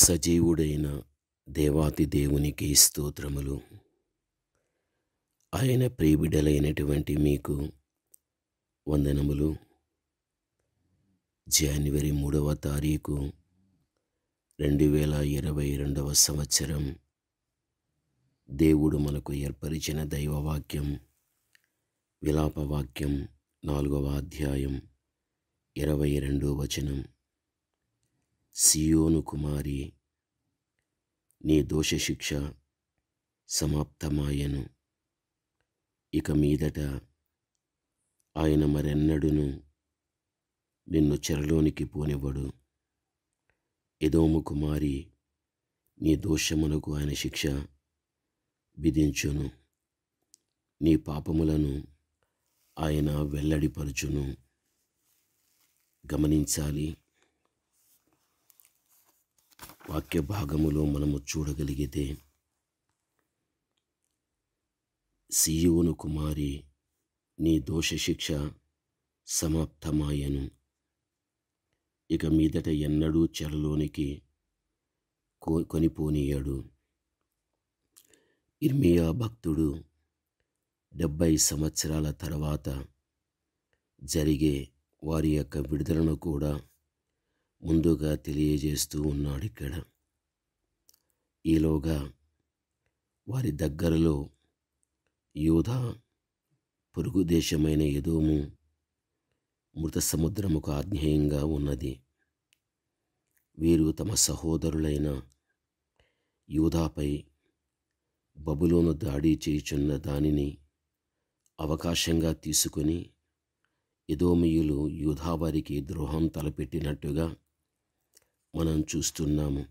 సజీవుడైన దేవాతి దేవునికి స్తోత్రములు ఆయన ప్రియబిడ్డలైనటువంటి మీకు వందనములు జనవరి మూడవ తారీఖు రెండు వేల ఇరవై రెండవ సంవత్సరం దేవుడు మనకు ఏర్పరిచిన దైవవాక్యం విలాపవాక్యం నాలుగవ అధ్యాయం ఇరవై రెండో వచనం సియోను కుమారి నీ దోషశిక్ష సమాప్తమాయను ఇక మీదట ఆయన మరెన్నడూను నిన్ను చెరలోనికి పోనివ్వడు ఎదోము కుమారి నీ దోషములకు ఆయన శిక్ష విధించును నీ పాపములను ఆయన వెల్లడిపరుచును గమనించాలి ವಾಕ್ಯ ಮನಮು ಚೂಡೇ ಸಿಇಒನು ಕುಮಾರಿ ನೀ ದೋಷ ಶಿಕ್ಷ ಸಮಯನು ಇಕ ಮೀಟ ಎಲ್ಲೂ ಚರಲು ಕೊನೆಯ ಇರ್ಮಿಯಾ ಭಕ್ತು ಡಬ್ಬೈ ಸಂವತ್ಸರ ತರ್ವಾತ ಜರಿಗೆ ವಾರ ಯನ್ನು ಕೂಡ ముందుగా తెలియజేస్తూ ఉన్నాడు ఇక్కడ ఈలోగా వారి దగ్గరలో యూధా పొరుగు దేశమైన ఎదోము మృత సముద్రముకు ఆజ్ఞేయంగా ఉన్నది వీరు తమ సహోదరులైన యూధాపై బబులోను దాడి చేయుచున్న దానిని అవకాశంగా తీసుకొని ఎదోమియులు యూధావారికి ద్రోహం తలపెట్టినట్టుగా మనం చూస్తున్నాము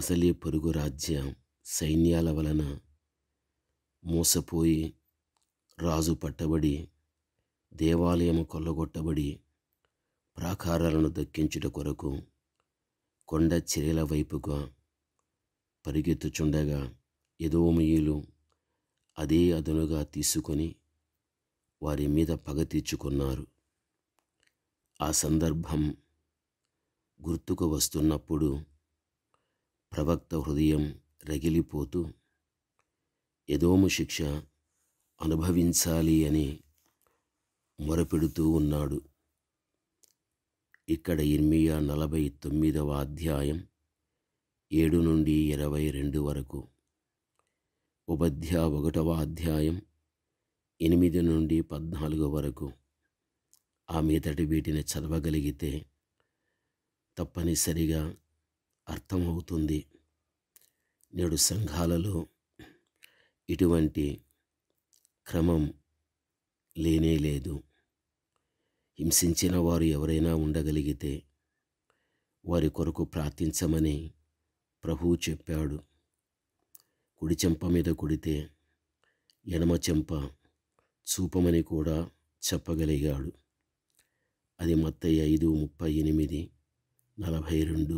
అసలే పొరుగు రాజ్యం సైన్యాల వలన మోసపోయి రాజు పట్టబడి దేవాలయము కొల్లగొట్టబడి ప్రాకారాలను దక్కించుట కొరకు కొండ చర్యల వైపుగా పరిగెత్తుచుండగా ఎదోమయులు అదే అదునుగా తీసుకొని వారి మీద పగ తీర్చుకున్నారు ఆ సందర్భం గుర్తుకు వస్తున్నప్పుడు ప్రవక్త హృదయం రగిలిపోతూ ఎదోము శిక్ష అనుభవించాలి అని మొరపెడుతూ ఉన్నాడు ఇక్కడ ఇర్మియా నలభై తొమ్మిదవ అధ్యాయం ఏడు నుండి ఇరవై రెండు వరకు ఉపధ్యా ఒకటవ అధ్యాయం ఎనిమిది నుండి పద్నాలుగు వరకు ఆ మీదటి వీటిని చదవగలిగితే తప్పనిసరిగా అర్థమవుతుంది నేడు సంఘాలలో ఇటువంటి క్రమం లేనే లేదు హింసించిన వారు ఎవరైనా ఉండగలిగితే వారి కొరకు ప్రార్థించమని ప్రభువు చెప్పాడు కుడి చెంప మీద కొడితే ఎడమ చెంప చూపమని కూడా చెప్పగలిగాడు అది మత్తయ్య ఐదు ముప్పై ఎనిమిది నలభై రెండు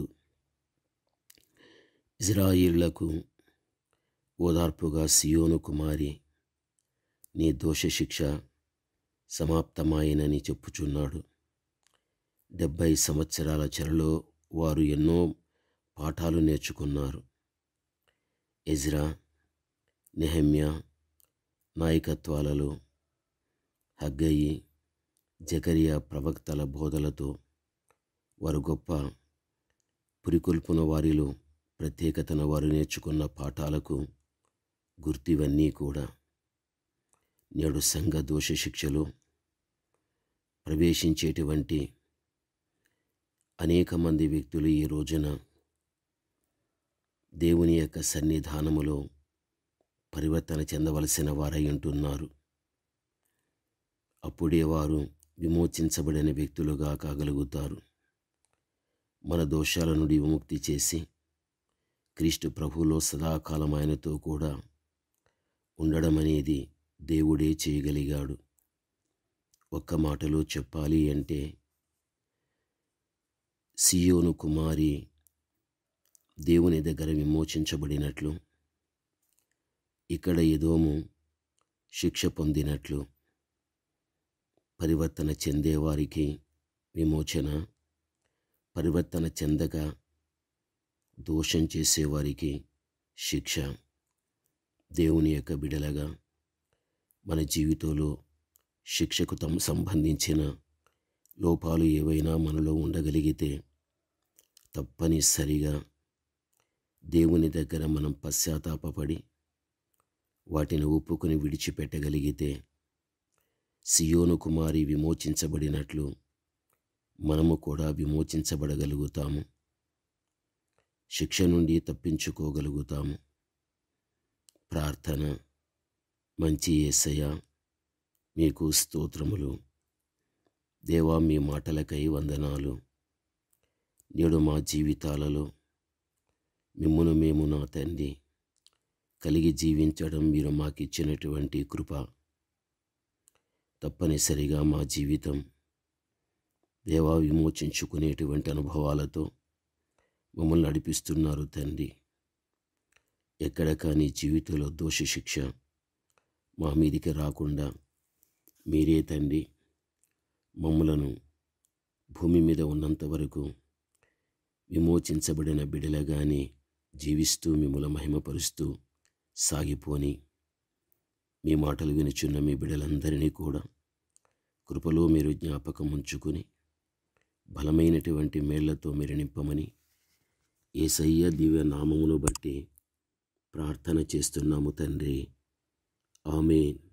ఇజ్రాయిళ్లకు ఓదార్పుగా సియోను కుమారి నీ దోషశిక్ష సమాప్తమాయనని చెప్పుచున్నాడు డెబ్భై సంవత్సరాల చెరలో వారు ఎన్నో పాఠాలు నేర్చుకున్నారు ఎజ్రా నెహమ్య నాయకత్వాలలో హగ్గయి జకరియా ప్రవక్తల బోధలతో వారు గొప్ప పురికొల్పున వారిలో ప్రత్యేకతన వారు నేర్చుకున్న పాఠాలకు గుర్తివన్నీ కూడా నేడు సంఘ దోష శిక్షలు ప్రవేశించేటువంటి అనేక మంది వ్యక్తులు ఈ రోజున దేవుని యొక్క సన్నిధానములో పరివర్తన చెందవలసిన వారై ఉంటున్నారు అప్పుడే వారు విమోచించబడిన వ్యక్తులుగా కాగలుగుతారు మన దోషాల నుండి విముక్తి చేసి క్రీస్తు ప్రభులో సదాకాలం ఆయనతో కూడా ఉండడం అనేది దేవుడే చేయగలిగాడు ఒక్క మాటలో చెప్పాలి అంటే సియోను కుమారి దేవుని దగ్గర విమోచించబడినట్లు ఇక్కడ ఏదోము శిక్ష పొందినట్లు పరివర్తన చెందేవారికి విమోచన పరివర్తన చెందక దోషం చేసేవారికి శిక్ష దేవుని యొక్క బిడలగా మన జీవితంలో శిక్షకు తమ సంబంధించిన లోపాలు ఏవైనా మనలో ఉండగలిగితే తప్పనిసరిగా దేవుని దగ్గర మనం పశ్చాత్తాపడి వాటిని ఒప్పుకొని విడిచిపెట్టగలిగితే సియోను కుమారి విమోచించబడినట్లు మనము కూడా విమోచించబడగలుగుతాము శిక్ష నుండి తప్పించుకోగలుగుతాము ప్రార్థన మంచి ఏసయ్య మీకు స్తోత్రములు దేవా మీ మాటలకై వందనాలు నేడు మా జీవితాలలో మిమ్మును మేము నా తండ్రి కలిగి జీవించడం మీరు మాకిచ్చినటువంటి కృప తప్పనిసరిగా మా జీవితం దేవా విమోచించుకునేటువంటి అనుభవాలతో మమ్మల్ని నడిపిస్తున్నారు తండ్రి ఎక్కడ కానీ జీవితంలో దోష శిక్ష మా మీదికి రాకుండా మీరే తండ్రి మమ్మలను భూమి మీద ఉన్నంత వరకు విమోచించబడిన బిడలగానే జీవిస్తూ మిమ్మల మహిమపరుస్తూ సాగిపోని మీ మాటలు వినుచున్న మీ బిడలందరినీ కూడా కృపలో మీరు జ్ఞాపకం ఉంచుకుని బలమైనటువంటి మేళ్లతో మీరు నింపమని ఏసయ్య దివ్య నామమును బట్టి ప్రార్థన చేస్తున్నాము తండ్రి ఆమెన్